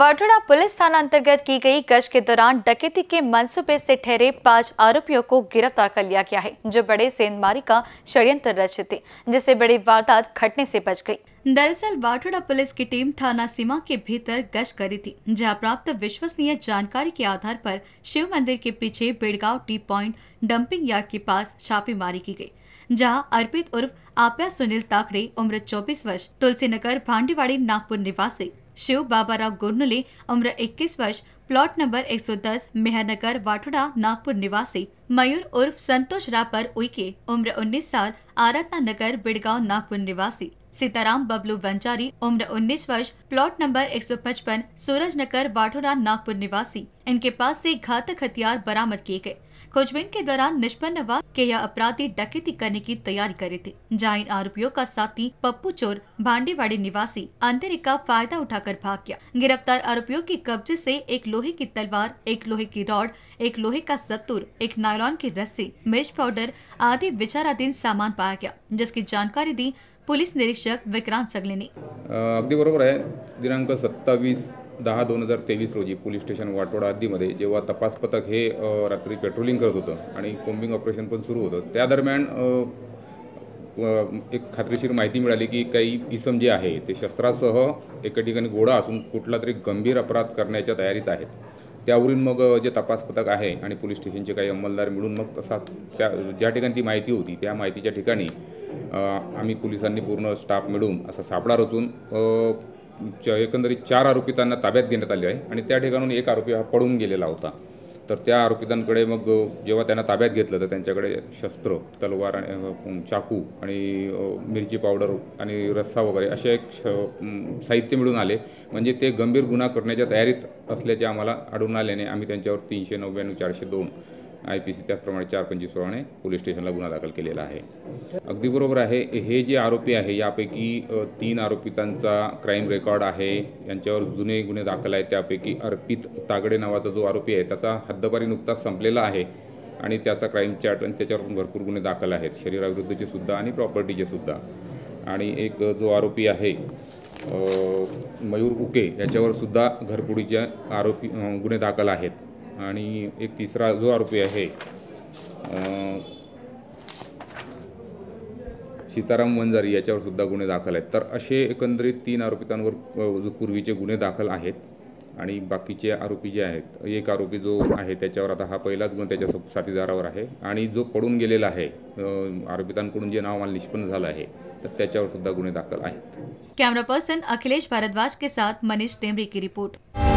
Wathoda police थाना अंतर्गत की गई गश्त के दौरान डकैती के मंसूबे से ठहरे पांच आरोपियों को गिरफ्तार कर लिया गया है जो बड़े सेंधमारी का षड्यंत्र रचे थे जिससे बड़ी वारदात घटने से बच गई दरअसल वाटोड़ा पुलिस की टीम थाना सीमा के भीतर गश्त करी थी जहां प्राप्त विश्वसनीय जानकारी के आधार पर शिव मंदिर के पीछे Bedgaon T point dumping yard के पास छापेमारी की गयी जहां अर्पित उर्फ आप्या सुनील ताकड़े उम्र 24 वर्ष तुलसी नगर भांडीवाड़ी नागपुर निवासी शिव बाबाराव गोरनुले उम्र 21 वर्ष प्लॉट नंबर 110 मेहरनगर वाठोड़ा नागपुर निवासी मयूर उर्फ संतोष रापर उइके उम्र 19 साल आराधना नगर बिड़गांव नागपुर निवासी सीताराम बबलू वंजारी उम्र 19 वर्ष प्लॉट नंबर 155 सूरज नगर वाठोड़ा नागपुर निवासी इनके पास से घातक हथियार बरामद किए गए खोजबीन के दौरान निष्पन्न हुआ के यह अपराधी डकैती करने की तैयारी करे थे जहाँ इन आरोपियों का साथी पप्पू चोर भांडीवाड़ी निवासी अंतरी का फायदा उठाकर भाग गया गिरफ्तार आरोपियों के कब्जे से एक लोहे की तलवार एक लोहे की रॉड एक लोहे का सत्तूर एक नायलॉन की रस्सी मिर्च पाउडर आदि विचाराधीन सामान पाया गया जिसकी जानकारी दी पुलिस निरीक्षक विक्रांत सगले ने अगली बरबर है दिनांक सत्तावीस दहा दोन हजार तेवीस रोजी पोलीस स्टेशन वाटोडा हद्दीमध्ये जेव्हा तपास पथक हे रात्री पेट्रोलिंग करत होतं आणि कोम्बिंग ऑपरेशन पण सुरू होतं त्या दरम्यान एक खात्रीशीर माहिती मिळाली की काही इसम जे आहे ते शस्त्रासह एका ठिकाणी गोळा असून कुठला तरी गंभीर अपराध करण्याच्या तयारीत आहेत त्यावरून मग जे तपास पथक आहे आणि पोलीस स्टेशनचे काही अंमलदार मिळून मग तसा त्या ज्या ठिकाणी ती माहिती होती त्या माहितीच्या ठिकाणी आम्ही पोलिसांनी पूर्ण स्टाफ मिळून असा सापडा रचून एकंदरीत चार आरोपितांना ताब्यात घेण्यात आले आहे आणि त्या ठिकाणून एक आरोपी हा पळून गेलेला होता तर त्या आरोपितांकडे मग जेव्हा त्यांना ताब्यात घेतलं तर त्यांच्याकडे शस्त्र तलवार आणि चाकू आणि मिरची पावडर आणि रस्सा वगैरे असे एक साहित्य मिळून आले म्हणजे ते गंभीर गुन्हा करण्याच्या तयारीत असल्याचे आम्हाला आढळून आल्याने आम्ही त्यांच्यावर तीनशे नव्याण्णव चारशे दोन आय पी सी त्याचप्रमाणे चार प्रमाणे पोलीस स्टेशनला गुन्हा दाखल केलेला आहे अगदी बरोबर आहे हे जे आरोपी आहे यापैकी तीन आरोपितांचा क्राईम रेकॉर्ड आहे यांच्यावर जुने गुन्हे दाखल आहेत त्यापैकी अर्पित तागडे नावाचा जो आरोपी आहे त्याचा हद्दपारी नुकताच संपलेला आहे आणि त्याचा क्राईम चार्ट आणि त्याच्यावर भरपूर गुन्हे दाखल आहेत शरीराविरुद्धचे सुद्धा आणि प्रॉपर्टीचे सुद्धा आणि एक जो आरोपी आहे मयूर उके याच्यावर सुद्धा घरपुडीच्या आरोपी गुन्हे दाखल आहेत आणि एक तिसरा जो आरोपी आहे सीताराम वंजारी याच्यावर सुद्धा गुन्हे दाखल आहेत तर असे एकंदरीत तीन आरोपितांवर पूर्वीचे गुन्हे दाखल आहेत आणि बाकीचे आरोपी जे आहेत एक आरोपी जो आहे त्याच्यावर आता हा पहिलाच गुन्हा त्याच्या साथीदारावर आहे आणि जो पडून गेलेला आहे आरोपितांकडून जे नाव मला निष्पन्न झालं आहे तर त्याच्यावर सुद्धा गुन्हे दाखल आहेत कॅमेरा पर्सन अखिलेश भारद्वाज के साथ मनीष टेमरी की रिपोर्ट